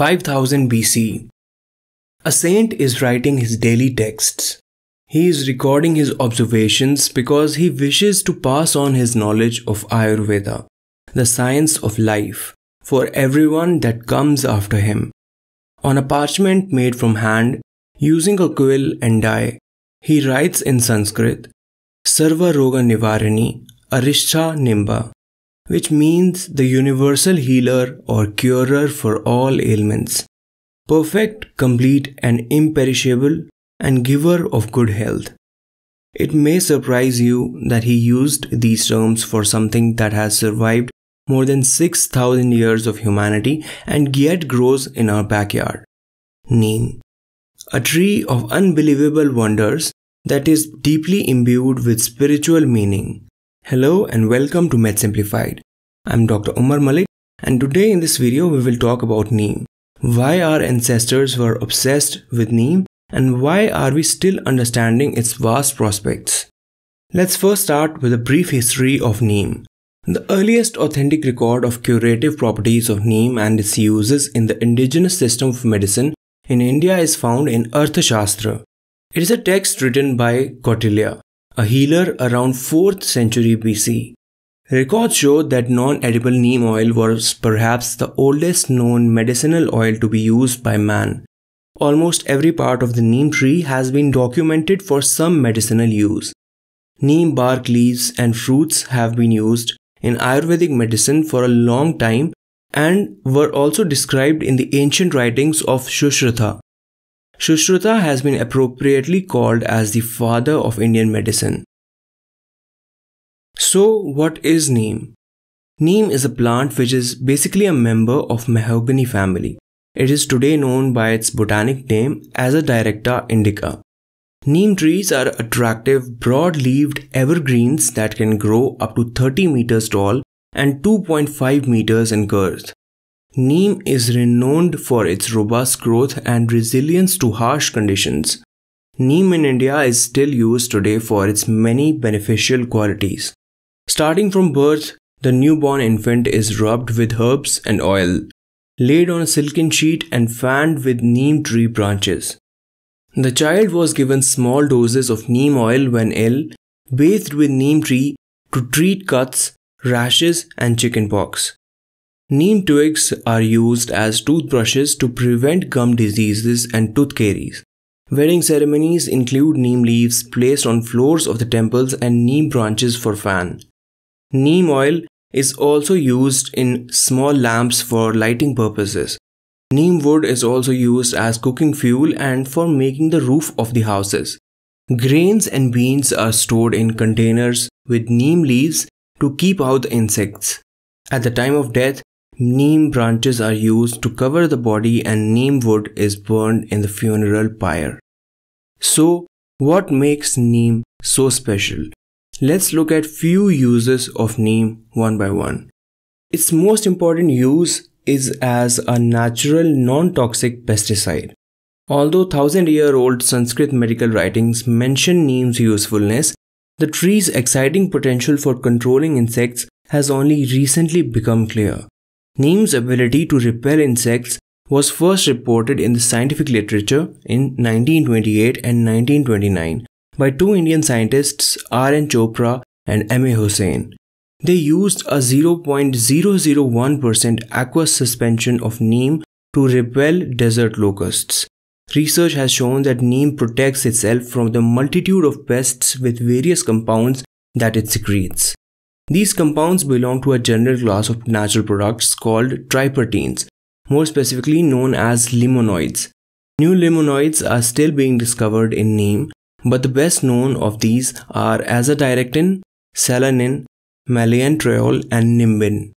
5000 BC. A saint is writing his daily texts. He is recording his observations because he wishes to pass on his knowledge of Ayurveda, the science of life, for everyone that comes after him. On a parchment made from hand, using a quill and dye, he writes in Sanskrit, Sarva Roga Nivarani, Arishtha Nimba, which means the universal healer or curer for all ailments, perfect, complete, and imperishable, and giver of good health. It may surprise you that he used these terms for something that has survived more than 6,000 years of humanity and yet grows in our backyard. Neem. A tree of unbelievable wonders that is deeply imbued with spiritual meaning. Hello and welcome to Med Simplified. I'm Dr. Umar Malik and today in this video we will talk about neem. Why our ancestors were obsessed with neem and why are we still understanding its vast prospects? Let's first start with a brief history of neem. The earliest authentic record of curative properties of neem and its uses in the indigenous system of medicine in India is found in Arthashastra. It is a text written by Kautilya, a healer around 4th century BC. Records show that non-edible neem oil was perhaps the oldest known medicinal oil to be used by man. Almost every part of the neem tree has been documented for some medicinal use. Neem bark leaves and fruits have been used in Ayurvedic medicine for a long time and were also described in the ancient writings of Sushruta, Shushruta has been appropriately called as the father of Indian medicine. So, what is neem? Neem is a plant which is basically a member of mahogany family. It is today known by its botanic name as a Directa indica. Neem trees are attractive broad-leaved evergreens that can grow up to 30 meters tall and 2.5 meters in girth. Neem is renowned for its robust growth and resilience to harsh conditions. Neem in India is still used today for its many beneficial qualities. Starting from birth, the newborn infant is rubbed with herbs and oil, laid on a silken sheet and fanned with neem tree branches. The child was given small doses of neem oil when ill, bathed with neem tree to treat cuts, rashes, and chickenpox. Neem twigs are used as toothbrushes to prevent gum diseases and tooth caries. Wedding ceremonies include neem leaves placed on floors of the temples and neem branches for fan. Neem oil is also used in small lamps for lighting purposes. Neem wood is also used as cooking fuel and for making the roof of the houses. Grains and beans are stored in containers with neem leaves to keep out the insects. At the time of death, Neem branches are used to cover the body and neem wood is burned in the funeral pyre. So, what makes neem so special? Let's look at few uses of neem one by one. Its most important use is as a natural non-toxic pesticide. Although thousand-year-old Sanskrit medical writings mention neem's usefulness, the tree's exciting potential for controlling insects has only recently become clear. Neem's ability to repel insects was first reported in the scientific literature in 1928 and 1929 by two Indian scientists R.N. Chopra and M.A. Hussain. They used a 0.001% aqueous suspension of neem to repel desert locusts. Research has shown that neem protects itself from the multitude of pests with various compounds that it secretes. These compounds belong to a general class of natural products called tripertenes, more specifically known as limonoids. New limonoids are still being discovered in name, but the best known of these are azadiractin, selenin, maleantriol, and nimbin.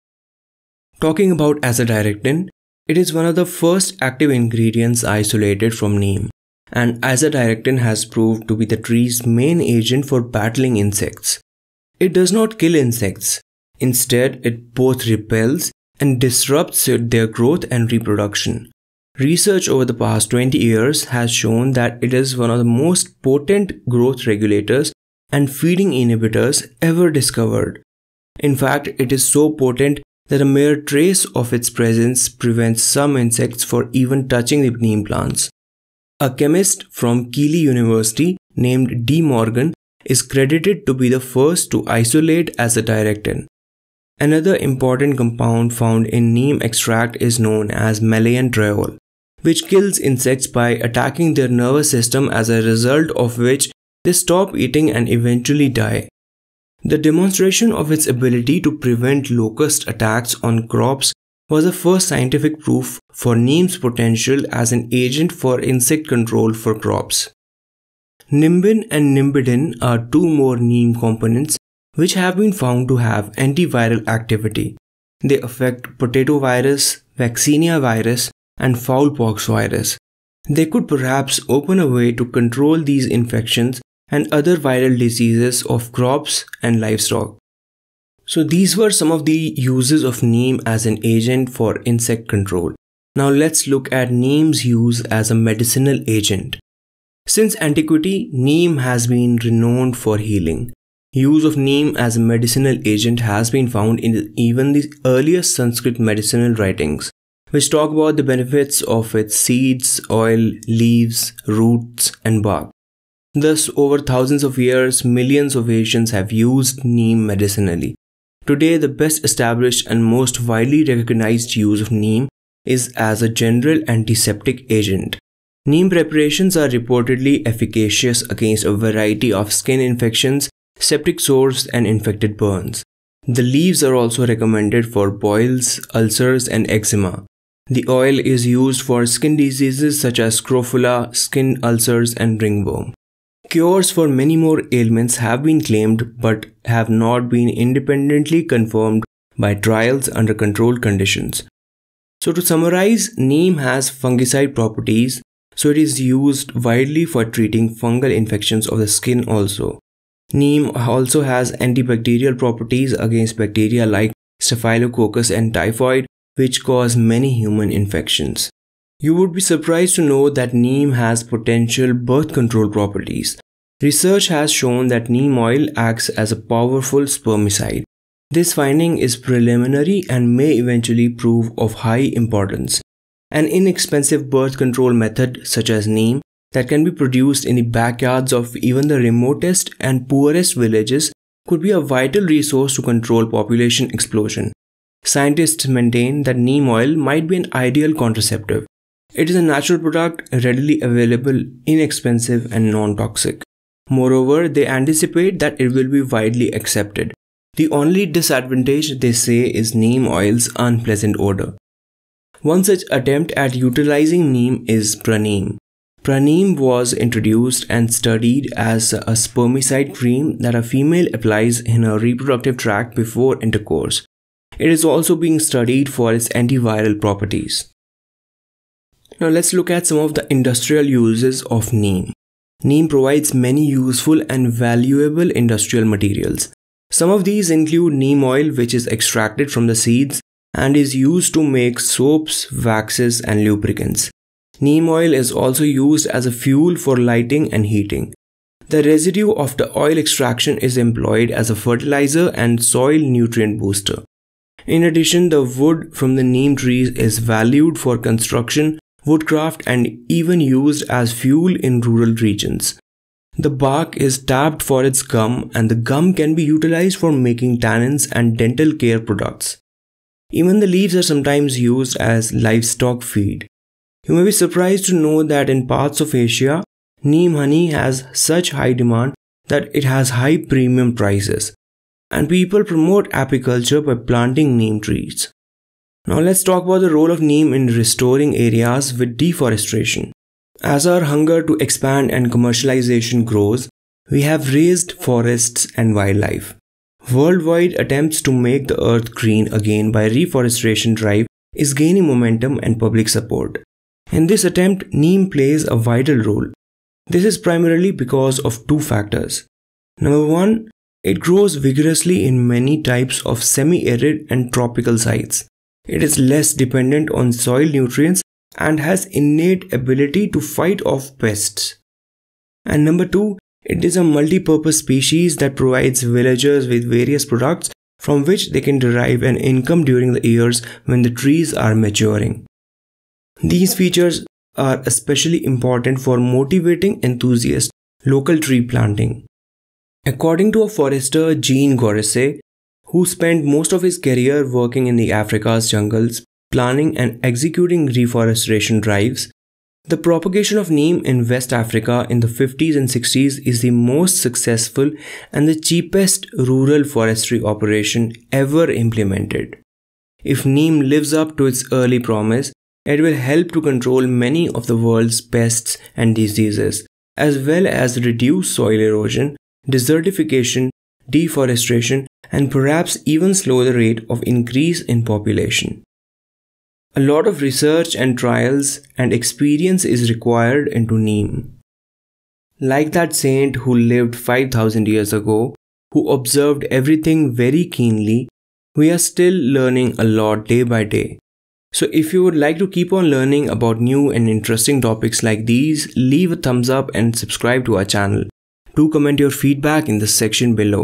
Talking about azadiractin, it is one of the first active ingredients isolated from neem, and azadiractin has proved to be the tree's main agent for battling insects. It does not kill insects. Instead, it both repels and disrupts their growth and reproduction. Research over the past 20 years has shown that it is one of the most potent growth regulators and feeding inhibitors ever discovered. In fact, it is so potent that a mere trace of its presence prevents some insects from even touching the neem plants. A chemist from Keele University named D. Morgan is credited to be the first to isolate directin. Another important compound found in neem extract is known as Malayan dryol, which kills insects by attacking their nervous system as a result of which they stop eating and eventually die. The demonstration of its ability to prevent locust attacks on crops was the first scientific proof for neem's potential as an agent for insect control for crops. Nimbin and nimbidin are two more neem components which have been found to have antiviral activity. They affect potato virus, vaccinia virus, and foulpox virus. They could perhaps open a way to control these infections and other viral diseases of crops and livestock. So, these were some of the uses of neem as an agent for insect control. Now, let's look at neem's use as a medicinal agent. Since antiquity, neem has been renowned for healing. Use of neem as a medicinal agent has been found in even the earliest Sanskrit medicinal writings, which talk about the benefits of its seeds, oil, leaves, roots, and bark. Thus, over thousands of years, millions of Asians have used neem medicinally. Today, the best established and most widely recognized use of neem is as a general antiseptic agent. Neem preparations are reportedly efficacious against a variety of skin infections, septic sores, and infected burns. The leaves are also recommended for boils, ulcers, and eczema. The oil is used for skin diseases such as scrofula, skin ulcers, and ringworm. Cures for many more ailments have been claimed but have not been independently confirmed by trials under controlled conditions. So, to summarize, neem has fungicide properties, so it is used widely for treating fungal infections of the skin also. Neem also has antibacterial properties against bacteria like Staphylococcus and typhoid, which cause many human infections. You would be surprised to know that neem has potential birth control properties. Research has shown that neem oil acts as a powerful spermicide. This finding is preliminary and may eventually prove of high importance an inexpensive birth control method such as neem that can be produced in the backyards of even the remotest and poorest villages could be a vital resource to control population explosion. Scientists maintain that neem oil might be an ideal contraceptive. It is a natural product, readily available, inexpensive, and non toxic. Moreover, they anticipate that it will be widely accepted. The only disadvantage they say is neem oil's unpleasant odor. One such attempt at utilizing neem is praneem. Praneem was introduced and studied as a spermicide cream that a female applies in her reproductive tract before intercourse. It is also being studied for its antiviral properties. Now let's look at some of the industrial uses of neem. Neem provides many useful and valuable industrial materials. Some of these include neem oil which is extracted from the seeds and is used to make soaps, waxes and lubricants. Neem oil is also used as a fuel for lighting and heating. The residue of the oil extraction is employed as a fertilizer and soil nutrient booster. In addition, the wood from the neem trees is valued for construction, woodcraft and even used as fuel in rural regions. The bark is tapped for its gum and the gum can be utilized for making tannins and dental care products. Even the leaves are sometimes used as livestock feed. You may be surprised to know that in parts of Asia, neem honey has such high demand that it has high premium prices. And people promote apiculture by planting neem trees. Now let's talk about the role of neem in restoring areas with deforestation. As our hunger to expand and commercialization grows, we have raised forests and wildlife. Worldwide attempts to make the earth green again by reforestation drive is gaining momentum and public support. In this attempt, neem plays a vital role. This is primarily because of two factors. Number one, it grows vigorously in many types of semi-arid and tropical sites. It is less dependent on soil nutrients and has innate ability to fight off pests. And number two, it is a multi-purpose species that provides villagers with various products from which they can derive an income during the years when the trees are maturing. These features are especially important for motivating enthusiasts local tree planting. According to a forester Jean Gorese, who spent most of his career working in the Africa's jungles, planning and executing reforestation drives, the propagation of neem in West Africa in the 50s and 60s is the most successful and the cheapest rural forestry operation ever implemented. If neem lives up to its early promise, it will help to control many of the world's pests and diseases, as well as reduce soil erosion, desertification, deforestation, and perhaps even slow the rate of increase in population. A lot of research and trials and experience is required into neem. Like that saint who lived 5000 years ago, who observed everything very keenly, we are still learning a lot day by day. So if you would like to keep on learning about new and interesting topics like these, leave a thumbs up and subscribe to our channel. Do comment your feedback in the section below.